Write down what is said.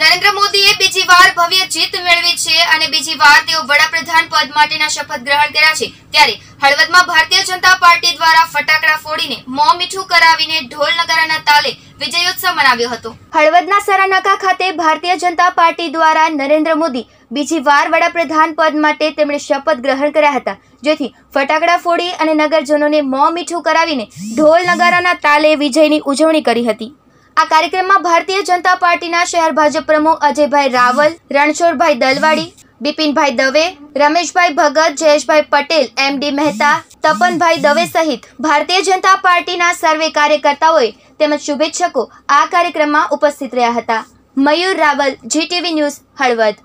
નરેન્દ્ર મોદીએ બીજી વાર ભવ્ય જીત મેળવી છે અને બીજી વાર તેઓ વડાપ્રધાન પદ માટેના શપથ ગ્રહણ કર્યા છે ત્યારે હળવદમાં ભારતીય જનતા પાર્ટી દ્વારા ફટાકડા ફોડીને મોં મીઠું કરાવીને ઢોલ નગારાના તાલે વિજયોત્સવ મનાવ્યો હતો હળવદના સરાનાકા ખાતે ભારતીય જનતા પાર્ટી દ્વારા નરેન્દ્ર મોદી બીજી વાર વડાપ્રધાન પદ માટે તેમણે શપથ ગ્રહણ કર્યા હતા જેથી ફટાકડા ફોડી અને નગરજનોને મોં મીઠું કરાવીને ઢોલ નગારાના તાલે વિજયની ઉજવણી કરી હતી આ કાર્યક્રમમાં ભારતીય જનતા પાર્ટીના શહેર ભાજપ પ્રમુખ અજયભાઈ રાવલ રણછોડભાઈ દલવાડી બિપિનભાઈ દવે રમેશભાઈ ભગત જયેશભાઈ પટેલ એમડી મહેતા તપનભાઈ દવે સહિત ભારતીય જનતા પાર્ટીના સર્વે કાર્યકર્તાઓએ તેમજ શુભેચ્છકો આ કાર્યક્રમમાં ઉપસ્થિત રહ્યા હતા મયુર રાવલ જીટીવી ન્યૂઝ હળવદ